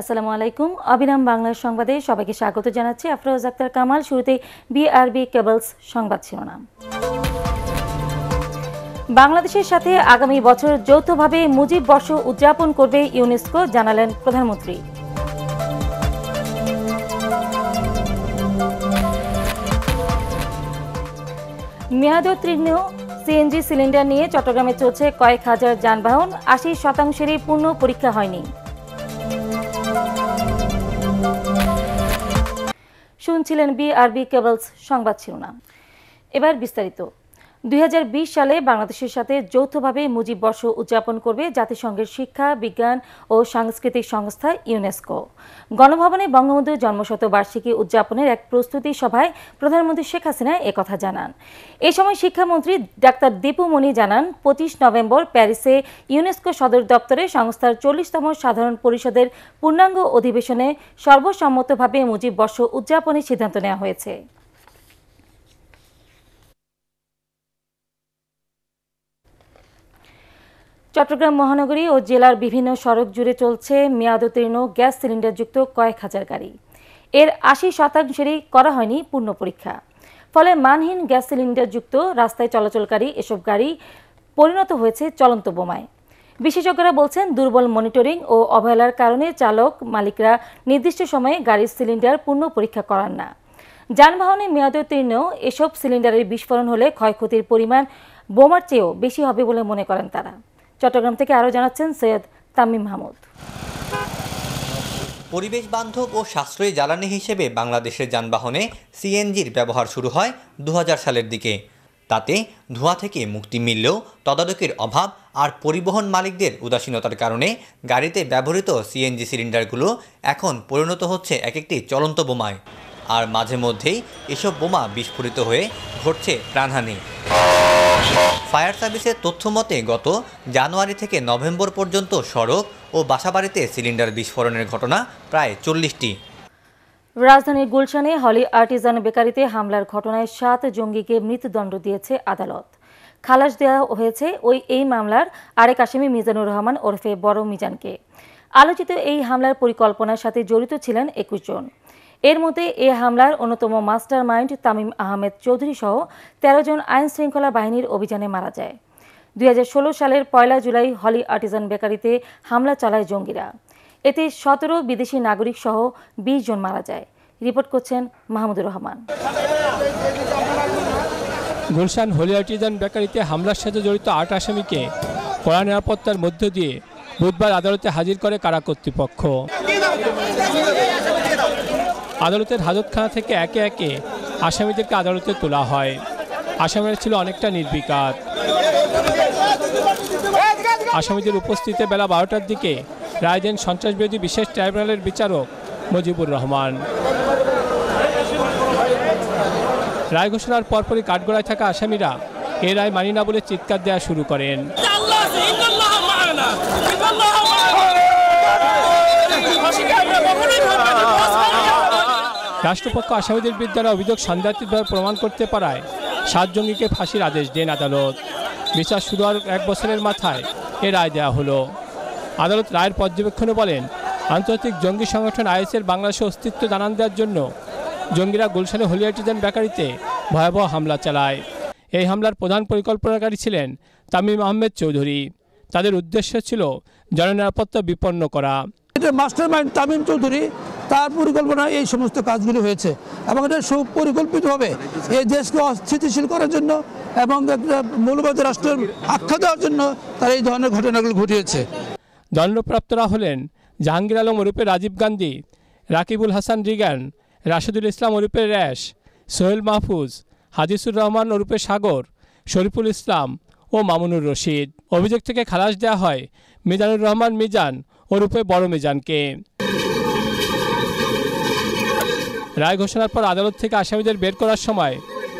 আসসালামু আলাইকুম অবিরাম বাংলার সংবাদে সবাইকে স্বাগত জানাচ্ছি আফরোজ আক্তার কামাল শুরুতে বিআরবি কেবলস সংবাদ শিরোনাম বাংলাদেশের সাথে আগামী বছর যৌথভাবে মুজিব বর্ষ উদযাপন করবে ইউনেস্কো জানালেন প্রধানমন্ত্রী মেয়াদ মেয়াদোত্তীর্ণ সিএনজি সিলিন্ডার নিয়ে চট্টগ্রামে চলছে কয়েক হাজার যানবাহন আশি শতাংশেরই পূর্ণ পরীক্ষা হয়নি শুনছিলেন বিআরবি কেবলস সংবাদ শিরোনাম এবার বিস্তারিত 2020 সালে বাংলাদেশের সাথে যৌথভাবে মুজিব বর্ষ উদযাপন করবে জাতিসংঘের শিক্ষা বিজ্ঞান ও সাংস্কৃতিক সংস্থা ইউনেস্কো গণভবনে বঙ্গবন্ধু জন্মশতবার্ষিকী উদযাপনের এক প্রস্তুতি সভায় প্রধানমন্ত্রী শেখ হাসিনা একথা জানান এ সময় শিক্ষামন্ত্রী ডাক্তার দীপু মনি জানান পঁচিশ নভেম্বর প্যারিসে ইউনেস্কো সদর দপ্তরে সংস্থার চল্লিশতম সাধারণ পরিষদের পূর্ণাঙ্গ অধিবেশনে সর্বসম্মতভাবে মুজিব বর্ষ উদযাপনের সিদ্ধান্ত নেওয়া হয়েছে চট্টগ্রাম মহানগরী ও জেলার বিভিন্ন সড়ক জুড়ে চলছে মেয়াদোত্তীর্ণ গ্যাস সিলিন্ডারযুক্ত কয়েক হাজার গাড়ি এর আশি শতাংশেরই করা হয়নি পূর্ণ পরীক্ষা ফলে মানহীন গ্যাস সিলিন্ডারযুক্ত রাস্তায় চলাচলকারী এসব গাড়ি পরিণত হয়েছে চলন্ত বোমায় বিশেষজ্ঞরা বলছেন দুর্বল মনিটরিং ও অবহেলার কারণে চালক মালিকরা নির্দিষ্ট সময়ে গাড়ির সিলিন্ডার পূর্ণ পরীক্ষা করান না যানবাহনে মেয়াদোত্তীর্ণ এসব সিলিন্ডারের বিস্ফোরণ হলে ক্ষয়ক্ষতির পরিমাণ বোমার চেয়েও বেশি হবে বলে মনে করেন তারা চট্টগ্রাম থেকে আরও জানাচ্ছেন সৈয়দ তামিম মাহমুদ পরিবেশ বান্ধব ও সাশ্রয়ী জ্বালানি হিসেবে বাংলাদেশের যানবাহনে সিএনজির ব্যবহার শুরু হয় দু সালের দিকে তাতে ধোঁয়া থেকে মুক্তি মিললেও তদারকির অভাব আর পরিবহন মালিকদের উদাসীনতার কারণে গাড়িতে ব্যবহৃত সিএনজি সিলিন্ডারগুলো এখন পরিণত হচ্ছে এক একটি চলন্ত বোমায় আর মাঝে মধ্যেই এসব বোমা বিস্ফোরিত হয়ে ঘটছে প্রাণহানি ফায়ার সার্ভিসের তথ্য মতে গত জানুয়ারি থেকে নভেম্বর পর্যন্ত সড়ক ও বাসাবাড়িতে সিলিন্ডার বিস্ফোরণের ঘটনা প্রায় চল্লিশটি রাজধানীর গুলশানে হলি আর্টিজান বেকারিতে হামলার ঘটনায় সাত জঙ্গিকে মৃত্যুদণ্ড দিয়েছে আদালত খালাস দেওয়া হয়েছে ওই এই মামলার আরেক আসামি মিজানুর রহমান ওরফে বড় মিজানকে আলোচিত এই হামলার পরিকল্পনার সাথে জড়িত ছিলেন একুশ জন এর মধ্যে এ হামলার অন্যতম মাস্টার মাইন্ড তামিম আহমেদ চৌধুরী সহ তেরো জন আইন শৃঙ্খলা বাহিনীর অভিযানে মারা যায় দুই সালের পয়লা জুলাই হলি আর্টিজান বেকারিতে হামলা চালায় জঙ্গিরা এতে সতেরো বিদেশি নাগরিক সহ বিশ জন মারা যায় রিপোর্ট করছেন মাহমুদুর রহমান গুলশান হলি আর্টিজান বেকারিতে হামলার সাথে জড়িত আট আসামিকে কড়া নিরাপত্তার মধ্য দিয়ে বুধবার আদালতে হাজির করে কারা কর্তৃপক্ষ আদালতের হাজতখানা থেকে একে একে আসামিদেরকে আদালতে তোলা হয় আসামিরা ছিল অনেকটা নির্বিকার আসামিদের উপস্থিতিতে বেলা বারোটার দিকে রায় দেন সন্ত্রাসবিরোধী বিশেষ ট্রাইব্যুনালের বিচারক মুজিবুর রহমান রায় ঘোষণার পরপরই কাঠগড়ায় থাকা আসামিরা এ রায় মানি না বলে চিৎকার দেয়া শুরু করেন রাষ্ট্রপক্ষ আসামিদের বিরুদ্ধে অভিযোগ সন্দেহাতীতভাবে প্রমাণ করতে পারায় সাত জঙ্গিকে ফাঁসির আদেশ দেন আদালত বিচার শুরু হওয়ার এক বছরের মাথায় এ রায় দেওয়া হলো আদালত রায়ের পর্যবেক্ষণে বলেন আন্তর্জাতিক জঙ্গি সংগঠন আইএসের বাংলাদেশে অস্তিত্ব জানান দেওয়ার জন্য জঙ্গিরা গুলশানে হলিয়াটিজান বেকারিতে ভয়াবহ হামলা চালায় এই হামলার প্রধান পরিকল্পনাকারী ছিলেন তামিম আহমেদ চৌধুরী তাদের উদ্দেশ্য ছিল জননিরাপত্তা বিপন্ন করা এটা মাস্টার মাইন্ড তামিম চৌধুরী তার পরিকল্পনা এই সমস্ত কাজগুলি হয়েছে এবং এটা সুপরিকল্পিতভাবে এই দেশকে অস্থিতিশীল করার জন্য এবং একটা মৌলবাদী রাষ্ট্রের আখ্যা দেওয়ার জন্য তারা এই ধরনের ঘটনাগুলো ঘটিয়েছে দণ্ডপ্রাপ্তরা হলেন জাহাঙ্গীর আলম ওরূপে রাজীব গান্ধী রাকিবুল হাসান রিগান রাশেদুল ইসলাম ওরূপে র্যাশ সোহেল মাহফুজ হাদিসুর রহমান ওরূপে সাগর শরীফুল ইসলাম ও মামুনুর রশিদ অভিযোগ থেকে খালাস দেওয়া হয় মিজানুর রহমান মিজান ওরূপে বড় মিজানকে রায় ঘোষণার পর আদালত থেকে আসামিদের বের করার সময়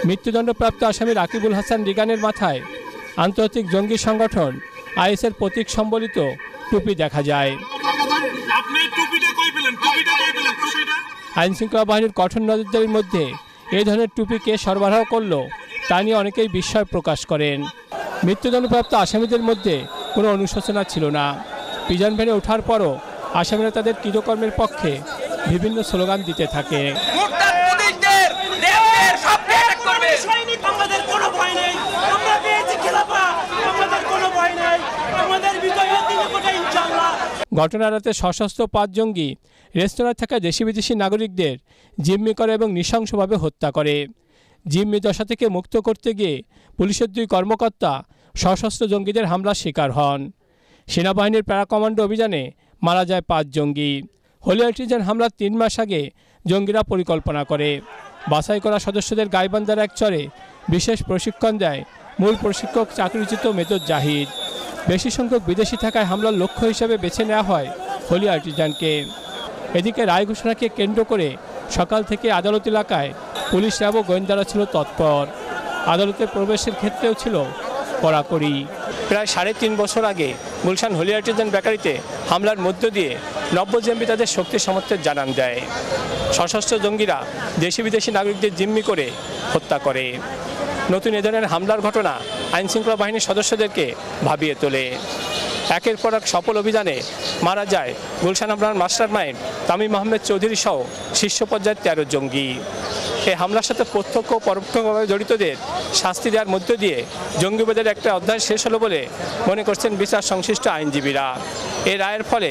মৃত্যুদণ্ডপ্রাপ্ত আসামি রাকিবুল হাসান রিগানের মাথায় আন্তর্জাতিক জঙ্গি সংগঠন আইএসের প্রতীক সম্বলিত টুপি দেখা যায় আইনশৃঙ্খলা বাহিনীর কঠোর নজরদারির মধ্যে এই ধরনের টুপি কে সরবরাহ করল তা নিয়ে অনেকেই বিস্ময় প্রকাশ করেন মৃত্যুদণ্ডপ্রাপ্ত আসামিদের মধ্যে কোনো অনুশোচনা ছিল না পিজন ভ্যানে ওঠার পরও আসামিরা তাদের কৃতকর্মের পক্ষে বিভিন্ন স্লোগান দিতে থাকে ঘটনারাতে সশস্ত্র পাঁচ জঙ্গি রেস্তোরাঁয় থাকা দেশি বিদেশি নাগরিকদের জিম্মি করে এবং নৃশংসভাবে হত্যা করে জিম্মি দশা থেকে মুক্ত করতে গিয়ে পুলিশের দুই কর্মকর্তা সশস্ত্র জঙ্গিদের হামলার শিকার হন সেনাবাহিনীর প্যারা কমান্ডো অভিযানে মারা যায় পাঁচ জঙ্গি হোলিয়ার্টিজান হামলার তিন মাস আগে জঙ্গিরা পরিকল্পনা করে বাছাই করা সদস্যদের গাইবান্ধার এক চরে বিশেষ প্রশিক্ষণ দেয় মূল প্রশিক্ষক চাকরিচিত মেজর জাহিদ বেশি সংখ্যক বিদেশি থাকায় হামলার লক্ষ্য হিসেবে বেছে নেওয়া হয় হোলি আর্টিজানকে এদিকে রায় ঘোষণাকে কেন্দ্র করে সকাল থেকে আদালত এলাকায় পুলিশ র্যাব গোয়েন্দারা ছিল তৎপর আদালতে প্রবেশের ক্ষেত্রেও ছিল কড়াকড়ি প্রায় সাড়ে তিন বছর আগে গুলশান হোলি আর্টিজান বেকারিতে হামলার মধ্য দিয়ে নব্য জেএমবি তাদের শক্তি সমর্থন জানান দেয় সশস্ত্র জঙ্গিরা দেশি বিদেশি নাগরিকদের জিম্মি করে হত্যা করে নতুন এ ধরনের হামলার ঘটনা আইনশৃঙ্খলা বাহিনীর সদস্যদেরকে ভাবিয়ে তোলে একের পর এক সফল অভিযানে মারা যায় গুলশান আবরান মাস্টার মাইন্ড তামিম আহমেদ চৌধুরী সহ শীর্ষ পর্যায়ের তেরো জঙ্গি এই হামলার সাথে প্রত্যক্ষ পরোক্ষভাবে জড়িতদের শাস্তি দেওয়ার মধ্য দিয়ে জঙ্গিবাদের একটা অধ্যায় শেষ হলো বলে মনে করছেন বিচার সংশ্লিষ্ট আইনজীবীরা এই রায়ের ফলে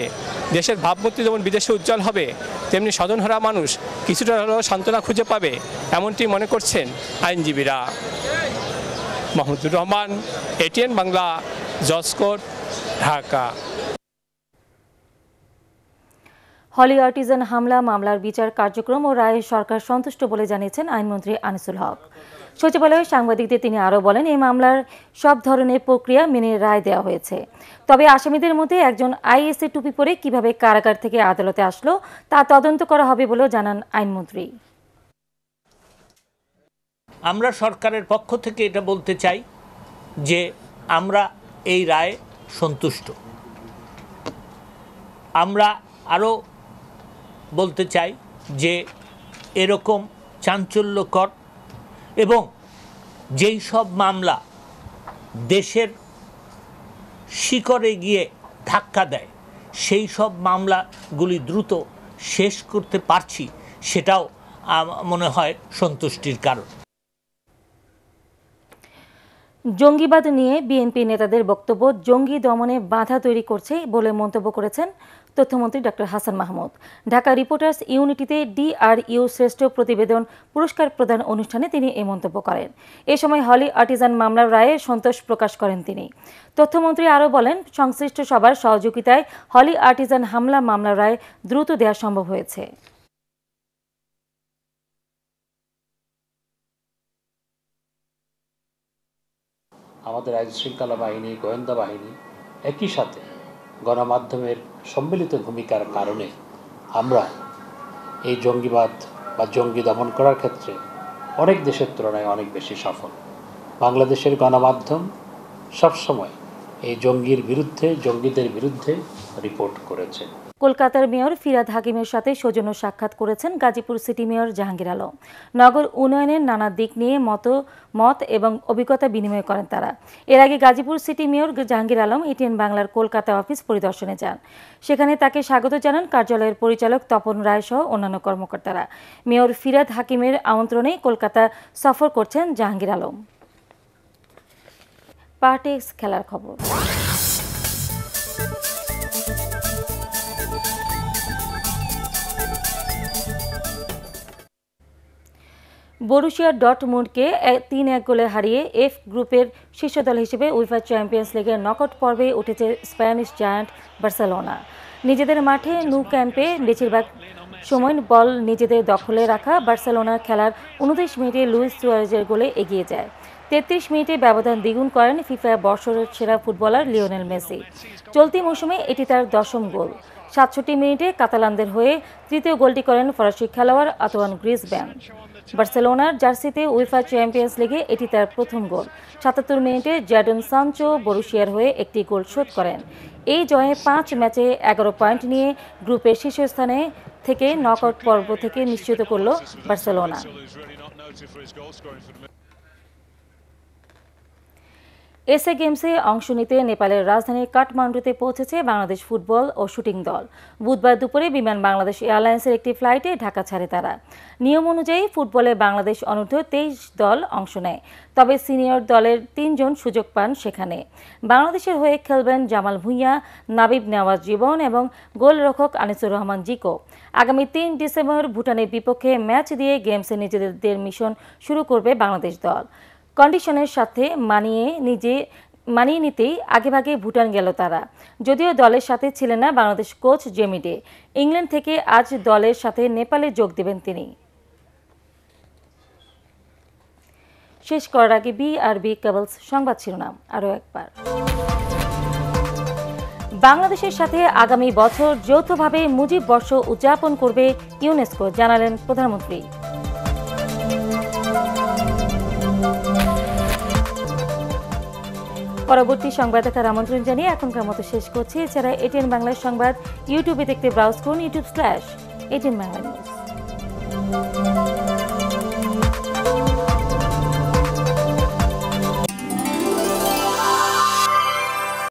দেশের ভাবমূর্তি যেমন বিদেশে উজ্জ্বল হবে তেমনি স্বজনহরা মানুষ কিছুটা হলেও সান্ত্বনা খুঁজে পাবে এমনটি মনে করছেন আইনজীবীরা Mahmudur Rahman ATN Bangla judge court Dhaka Holey Artisan হামলা মামলার বিচার কার্যক্রম ও রায়ে সরকার সন্তুষ্ট বলে জানিয়েছেন আইনমন্ত্রী আনিসুল হক সচিবালয়ে সাংবাদিকদের তিনি আরও বলেন এই মামলার সব ধরনের প্রক্রিয়া মেনে রায় দেওয়া হয়েছে তবে আসামিদের মধ্যে একজন আইএসএ টুপি পরে কিভাবে কারাগার থেকে আদালতে আসলো তা তদন্ত করা হবে বলেও জানান আইনমন্ত্রী আমরা সরকারের পক্ষ থেকে এটা বলতে চাই যে আমরা এই রায়ে সন্তুষ্ট আমরা আরও বলতে চাই যে এরকম চাঞ্চল্যকর এবং যেই সব মামলা দেশের শিকরে গিয়ে ধাক্কা দেয় সেই সব মামলাগুলি দ্রুত শেষ করতে পারছি সেটাও মনে হয় সন্তুষ্টির কারণ জঙ্গিবাদ নিয়ে বিএনপি নেতাদের বক্তব্য জঙ্গি দমনে বাধা তৈরি করছে বলে মন্তব্য করেছেন তথ্যমন্ত্রী ডক্টর হাসান মাহমুদ ঢাকা রিপোর্টার্স ইউনিটিতে ডিআরইউ শ্রেষ্ঠ প্রতিবেদন পুরস্কার প্রদান অনুষ্ঠানে তিনি এ মন্তব্য করেন এ সময় হলি আর্টিজান মামলার রায়ে সন্তোষ প্রকাশ করেন তিনি তথ্যমন্ত্রী আরও বলেন সংশ্লিষ্ট সবার সহযোগিতায় হলি আর্টিজান হামলা মামলার রায় দ্রুত দেওয়া সম্ভব হয়েছে আমাদের আইন শৃঙ্খলা বাহিনী গোয়েন্দা বাহিনী একই সাথে গণমাধ্যমের সম্মিলিত ভূমিকার কারণে আমরা এই জঙ্গিবাদ বা জঙ্গি দমন করার ক্ষেত্রে অনেক দেশের তুলনায় অনেক বেশি সফল বাংলাদেশের গণমাধ্যম সবসময় এই জঙ্গির বিরুদ্ধে জঙ্গিদের বিরুদ্ধে রিপোর্ট করেছে কলকাতার মেয়র ফিরাদ হাকিমের সাথে সৌজন্য সাক্ষাৎ করেছেন গাজীপুর সিটি মেয়র জাহাঙ্গীর আলম নগর উন্নয়নের নানা দিক নিয়ে মত মত এবং অভিজ্ঞতা বিনিময় করেন তারা এর আগে Gazipur city mayor Jahangir Alam ATN বাংলার কলকাতা অফিস পরিদর্শনে যান সেখানে তাকে স্বাগত জানান কার্যালয়ের পরিচালক তপন রায় সহ অন্যান্য কর্মকর্তারা মেয়র ফিরাদ হাকিমের আমন্ত্রণে কলকাতা সফর করছেন জাহাঙ্গীর আলম পার্টেক্স খেলার খবর বরুশিয়া ডটমুন্ডকে তিন এক গোলে হারিয়ে এফ গ্রুপের শীর্ষ দল হিসেবে উইফা চ্যাম্পিয়ন্স লিগের নকআউট পর্বে উঠেছে স্প্যানিশ জায়ান্ট বার্সেলোনা নিজেদের মাঠে নু ক্যাম্পে বেশিরভাগ সময় বল নিজেদের দখলে রাখা বার্সেলোনার খেলার উনত্রিশ মিনিটে লুইস সুয়ারেজের গোলে এগিয়ে যায় তেত্রিশ মিনিটে ব্যবধান দ্বিগুণ করেন ফিফা বর্ষের সেরা ফুটবলার লিওনেল মেসি চলতি মৌসুমে এটি তার দশম গোল সাতষট্টি মিনিটে কাতালানদের হয়ে তৃতীয় গোলটি করেন ফরাসি খেলোয়াড় আতোয়ান ব্যান বার্সেলোনার জার্সিতে উইফা চ্যাম্পিয়ন্স লিগে এটি তার প্রথম গোল সাতাত্তর মিনিটে জ্যাডন সানচো বরুশিয়ার হয়ে একটি গোল শোধ করেন এই জয়ে পাঁচ ম্যাচে এগারো পয়েন্ট নিয়ে গ্রুপের শীর্ষস্থানে থেকে নকআউট পর্ব থেকে নিশ্চিত করল বার্সেলোনা এসএ গেমসে অংশ নিতে নেপালের রাজধানী কাঠমান্ডুতে পৌঁছেছে বাংলাদেশ ফুটবল ও শুটিং দল বুধবার দুপুরে বিমান বাংলাদেশ এয়ারলাইন্সের একটি ফ্লাইটে ঢাকা ছাড়ে তারা নিয়ম অনুযায়ী ফুটবলে বাংলাদেশ অনূর্ধ্ব তেইশ দল অংশ নেয় তবে সিনিয়র দলের তিনজন সুযোগ পান সেখানে বাংলাদেশের হয়ে খেলবেন জামাল ভুঁইয়া নাবিব নেওয়াজ জীবন এবং গোলরক্ষক আনিসুর রহমান জিকো আগামী তিন ডিসেম্বর ভুটানের বিপক্ষে ম্যাচ দিয়ে গেমসে নিজেদের মিশন শুরু করবে বাংলাদেশ দল কন্ডিশনের সাথে মানিয়ে নিজে মানিয়ে নিতেই আগেভাগে ভুটান গেল তারা যদিও দলের সাথে ছিলেন না বাংলাদেশ কোচ জেমিডে ইংল্যান্ড থেকে আজ দলের সাথে নেপালে যোগ দেবেন তিনি শেষ করার আগে বিআরবি কেবলস সংবাদ শিরোনাম আরও একবার বাংলাদেশের সাথে আগামী বছর যৌথভাবে মুজিব বর্ষ উদযাপন করবে ইউনেস্কো জানালেন প্রধানমন্ত্রী পরবর্তী সংবাদ দেখার আমন্ত্রণ জানিয়ে এখনকার মতো শেষ করছি এছাড়া এটিএন বাংলার সংবাদ ইউটিউবে দেখতে ব্রাউজ করুন YouTube slash ATN Bangla news